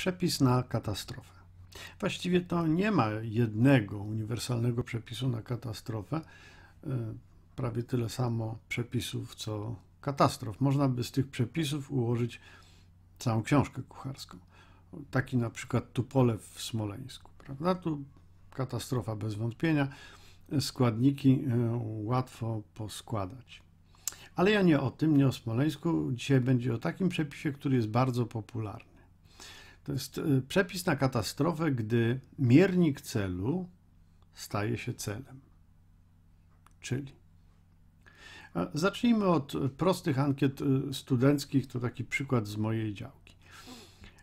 przepis na katastrofę. Właściwie to nie ma jednego uniwersalnego przepisu na katastrofę, e, prawie tyle samo przepisów co katastrof. Można by z tych przepisów ułożyć całą książkę kucharską. Taki na przykład Tupolew w Smoleńsku, prawda? Tu katastrofa bez wątpienia, składniki e, łatwo poskładać. Ale ja nie o tym, nie o Smoleńsku. Dzisiaj będzie o takim przepisie, który jest bardzo popularny. To jest e, przepis na katastrofę, gdy miernik celu staje się celem. Czyli zacznijmy od prostych ankiet e, studenckich, to taki przykład z mojej działki.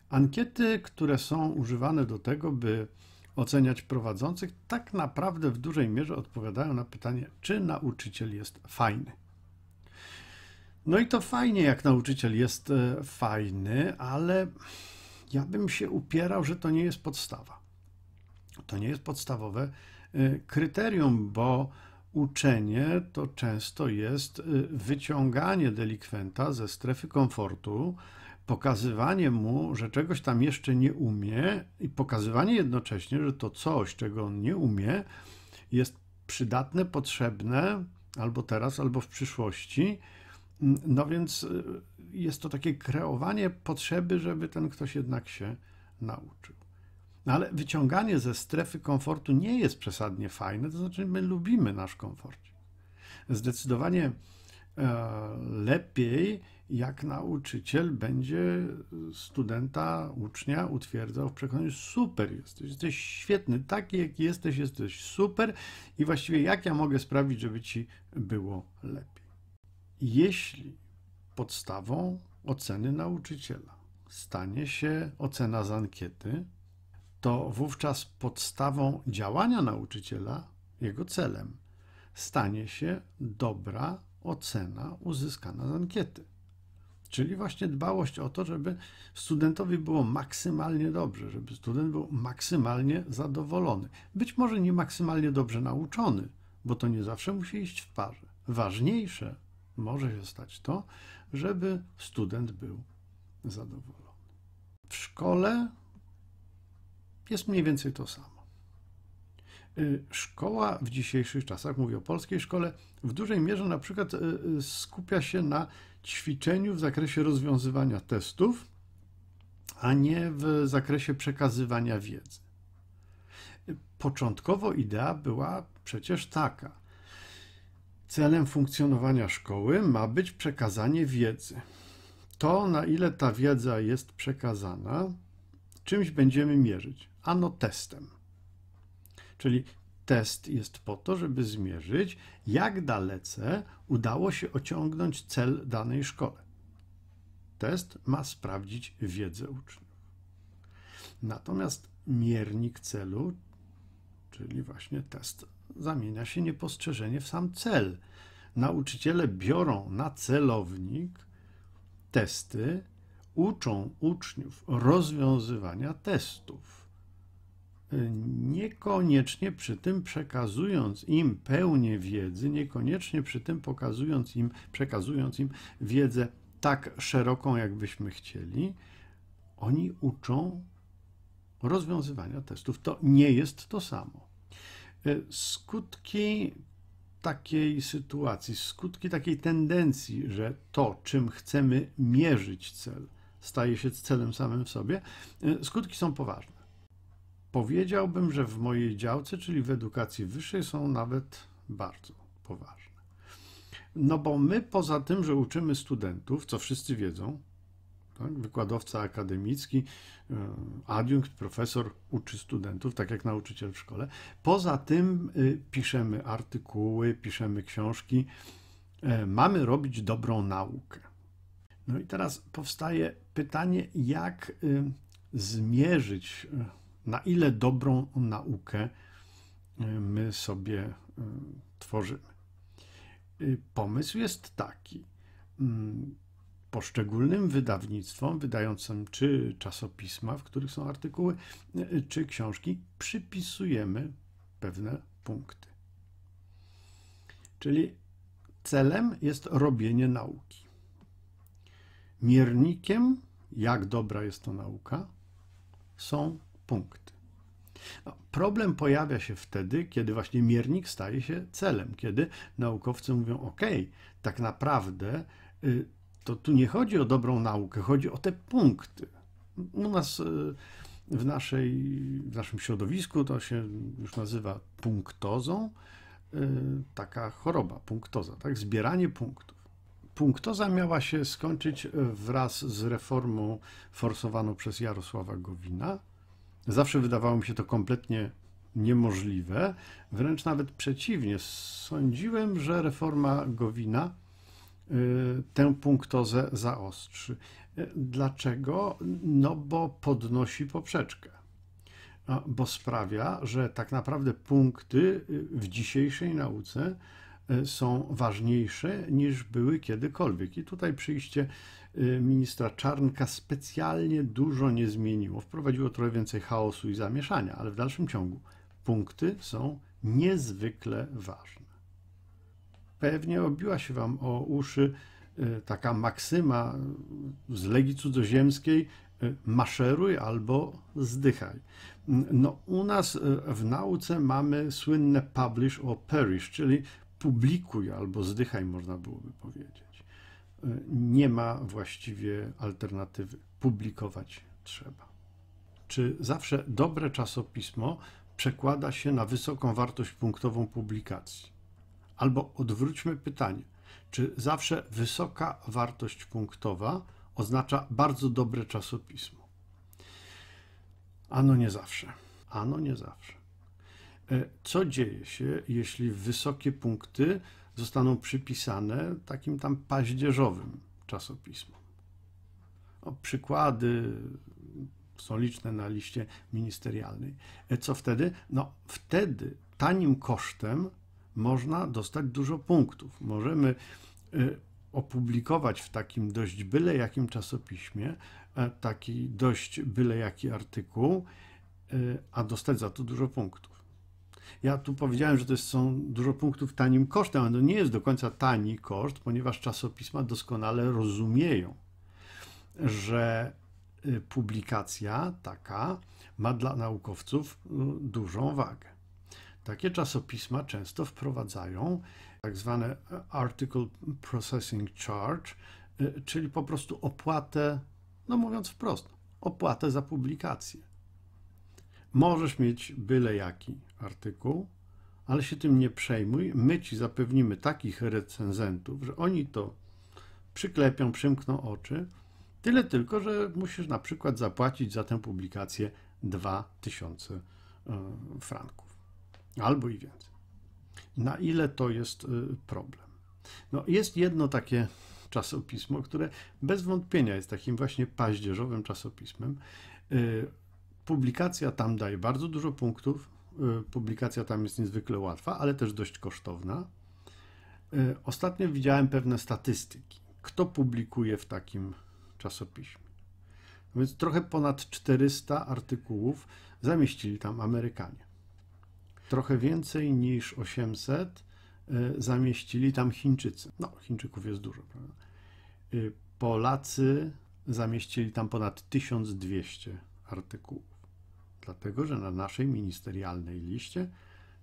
Ankiety, które są używane do tego, by oceniać prowadzących, tak naprawdę w dużej mierze odpowiadają na pytanie, czy nauczyciel jest fajny. No i to fajnie, jak nauczyciel jest e, fajny, ale ja bym się upierał, że to nie jest podstawa. To nie jest podstawowe y, kryterium, bo uczenie to często jest y, wyciąganie delikwenta ze strefy komfortu, pokazywanie mu, że czegoś tam jeszcze nie umie i pokazywanie jednocześnie, że to coś, czego on nie umie, jest przydatne, potrzebne albo teraz, albo w przyszłości. Mm, no więc y, jest to takie kreowanie potrzeby, żeby ten ktoś jednak się nauczył. No ale wyciąganie ze strefy komfortu nie jest przesadnie fajne, to znaczy my lubimy nasz komfort. Zdecydowanie e, lepiej, jak nauczyciel będzie studenta, ucznia utwierdzał w przekonaniu, super jesteś, jesteś świetny, taki jaki jesteś, jesteś super i właściwie jak ja mogę sprawić, żeby ci było lepiej. Jeśli podstawą oceny nauczyciela. Stanie się ocena z ankiety, to wówczas podstawą działania nauczyciela, jego celem, stanie się dobra ocena uzyskana z ankiety. Czyli właśnie dbałość o to, żeby studentowi było maksymalnie dobrze, żeby student był maksymalnie zadowolony. Być może nie maksymalnie dobrze nauczony, bo to nie zawsze musi iść w parze. Ważniejsze może się stać to, żeby student był zadowolony. W szkole jest mniej więcej to samo. Y, szkoła w dzisiejszych czasach, mówię o polskiej szkole, w dużej mierze na przykład y, y, skupia się na ćwiczeniu w zakresie rozwiązywania testów, a nie w zakresie przekazywania wiedzy. Początkowo idea była przecież taka: Celem funkcjonowania szkoły ma być przekazanie wiedzy. To, na ile ta wiedza jest przekazana, czymś będziemy mierzyć, ano testem. Czyli test jest po to, żeby zmierzyć, jak dalece udało się ociągnąć cel danej szkole. Test ma sprawdzić wiedzę uczniów. Natomiast miernik celu, czyli właśnie test zamienia się niepostrzeżenie w sam cel. Nauczyciele biorą na celownik testy, uczą uczniów rozwiązywania testów. Niekoniecznie przy tym przekazując im pełnię wiedzy, niekoniecznie przy tym pokazując im, przekazując im wiedzę tak szeroką, jakbyśmy chcieli, oni uczą rozwiązywania testów. To nie jest to samo. E, skutki takiej sytuacji, skutki takiej tendencji, że to, czym chcemy mierzyć cel, staje się celem samym w sobie, e, skutki są poważne. Powiedziałbym, że w mojej działce, czyli w edukacji wyższej, są nawet bardzo poważne. No bo my poza tym, że uczymy studentów, co wszyscy wiedzą, tak? Wykładowca akademicki, e, adiunkt, profesor uczy studentów, tak jak nauczyciel w szkole. Poza tym y, piszemy artykuły, piszemy książki. E, mamy robić dobrą naukę. No i teraz powstaje pytanie, jak y, zmierzyć, y, na ile dobrą naukę my sobie tworzymy. Pomysł jest taki mm, poszczególnym wydawnictwom wydającym czy czasopisma, w których są artykuły, e, czy książki, przypisujemy pewne punkty. Czyli celem jest robienie nauki. Miernikiem, jak dobra jest to nauka, są punkty. No, problem pojawia się wtedy, kiedy właśnie miernik staje się celem, kiedy naukowcy mówią: OK, tak naprawdę y, to tu nie chodzi o dobrą naukę, chodzi o te punkty. U nas e, w, naszej, w naszym środowisku to się już nazywa punktozą, e, taka choroba, punktoza, tak? zbieranie punktów. Punktoza miała się skończyć wraz z reformą forsowaną przez Jarosława Gowina. Zawsze wydawało mi się to kompletnie niemożliwe, wręcz nawet przeciwnie. Sądziłem, że reforma Gowina Y, tę punktozę zaostrzy. Y, dlaczego? No bo podnosi poprzeczkę. Bo sprawia, że tak naprawdę punkty y, w dzisiejszej nauce są ważniejsze niż były kiedykolwiek. I tutaj przyjście ministra Czarnka specjalnie dużo nie zmieniło. Wprowadziło trochę więcej chaosu i zamieszania, ale w dalszym ciągu punkty są niezwykle ważne pewnie obiła się wam o uszy e, taka maksyma z legi cudzoziemskiej e, maszeruj albo zdychaj. No, u nas e, w nauce mamy słynne publish or perish, czyli publikuj albo zdychaj, można byłoby powiedzieć. Nie ma właściwie alternatywy. Publikować trzeba. Czy zawsze dobre czasopismo przekłada się na wysoką wartość punktową publikacji? Albo odwróćmy pytanie, czy zawsze wysoka wartość punktowa oznacza bardzo dobre czasopismo? Ano nie zawsze. Ano nie zawsze. E, co dzieje się, jeśli wysokie punkty zostaną przypisane takim tam paździerzowym czasopismom? O, przykłady są liczne na liście ministerialnej. E, co wtedy? No, wtedy tanim kosztem można dostać dużo punktów. Możemy y, opublikować w takim dość byle jakim czasopiśmie e, taki dość byle jaki artykuł, y, a dostać za to dużo punktów. Ja tu powiedziałem, że to jest, są dużo punktów tanim kosztem, ale to nie jest do końca tani koszt, ponieważ czasopisma doskonale rozumieją, że y, publikacja taka ma dla naukowców dużą wagę. Takie czasopisma często wprowadzają tak zwane Article Processing Charge, y, czyli po prostu opłatę, no mówiąc wprost, opłatę za publikację. Możesz mieć byle jaki artykuł, ale się tym nie przejmuj. My ci zapewnimy takich recenzentów, że oni to przyklepią, przymkną oczy. Tyle tylko, że musisz na przykład zapłacić za tę publikację 2000 y, franków albo i więcej. Na ile to jest y, problem? No, jest jedno takie czasopismo, które bez wątpienia jest takim właśnie paździerzowym czasopismem. Y, publikacja tam daje bardzo dużo punktów, y, publikacja tam jest niezwykle łatwa, ale też dość kosztowna. Ostatnio widziałem pewne statystyki, kto publikuje w takim czasopiśmie. No więc trochę ponad 400 artykułów zamieścili tam Amerykanie trochę więcej niż 800 e, zamieścili tam Chińczycy. No, Chińczyków jest dużo, prawda? E, Polacy zamieścili tam ponad 1200 artykułów, dlatego że na naszej ministerialnej liście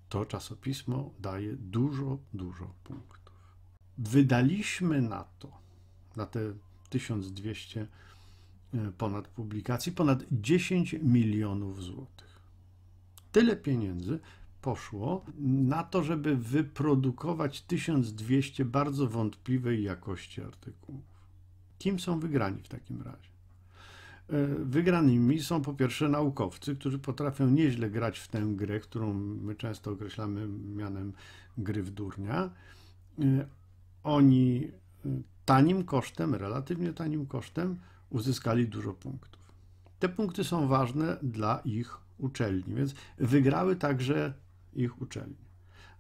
to czasopismo daje dużo, dużo punktów. Wydaliśmy na to, na te 1200 e, ponad publikacji, ponad 10 milionów złotych. Tyle pieniędzy poszło na to, żeby wyprodukować 1200 bardzo wątpliwej jakości artykułów. Kim są wygrani w takim razie? E, wygranymi są po pierwsze naukowcy, którzy potrafią nieźle grać w tę grę, którą my często określamy mianem gry w durnia. E, oni e, tanim kosztem, relatywnie tanim kosztem, uzyskali dużo punktów. Te punkty są ważne dla ich uczelni, więc wygrały także ich uczelni.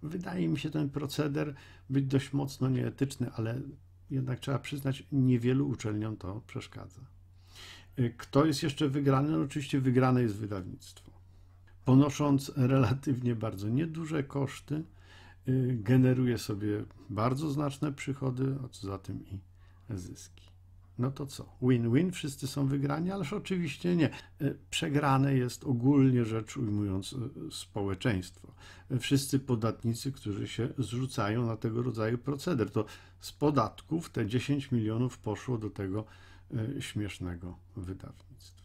Wydaje mi się ten proceder być dość mocno nieetyczny, ale jednak trzeba przyznać, niewielu uczelniom to przeszkadza. Y, kto jest jeszcze wygrany? No oczywiście wygrane jest wydawnictwo. Ponosząc relatywnie bardzo nieduże koszty, y, generuje sobie bardzo znaczne przychody, a co za tym i zyski. No to co? Win-win, wszyscy są wygrani, ależ oczywiście nie. E, przegrane jest ogólnie rzecz ujmując e, społeczeństwo. E, wszyscy podatnicy, którzy się zrzucają na tego rodzaju proceder, to z podatków te 10 milionów poszło do tego śmiesznego wydawnictwa.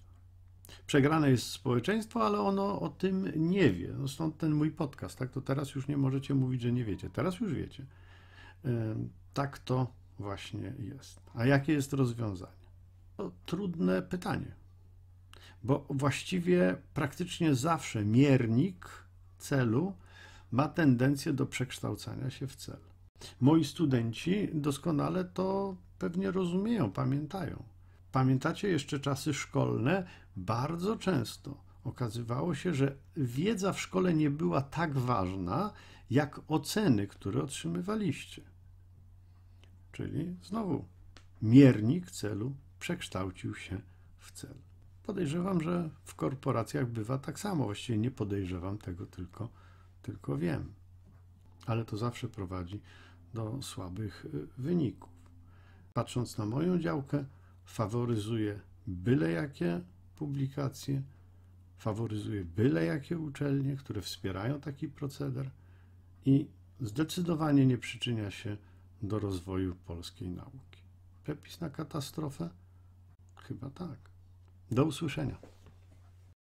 Przegrane jest społeczeństwo, ale ono o tym nie wie. No stąd ten mój podcast, tak? To teraz już nie możecie mówić, że nie wiecie. Teraz już wiecie. Tak to właśnie jest. A jakie jest rozwiązanie? To trudne pytanie, bo właściwie praktycznie zawsze miernik celu ma tendencję do przekształcania się w cel. Moi studenci doskonale to pewnie rozumieją, pamiętają. Pamiętacie jeszcze czasy szkolne? Bardzo często okazywało się, że wiedza w szkole nie była tak ważna, jak oceny, które otrzymywaliście. Czyli znowu miernik celu przekształcił się w cel. Podejrzewam, że w korporacjach bywa tak samo. Właściwie nie podejrzewam tego, tylko, tylko wiem. Ale to zawsze prowadzi do słabych y, wyników. Patrząc na moją działkę, faworyzuję byle jakie publikacje, faworyzuję byle jakie uczelnie, które wspierają taki proceder i zdecydowanie nie przyczynia się do rozwoju polskiej nauki. Przepis na katastrofę? Chyba tak. Do usłyszenia.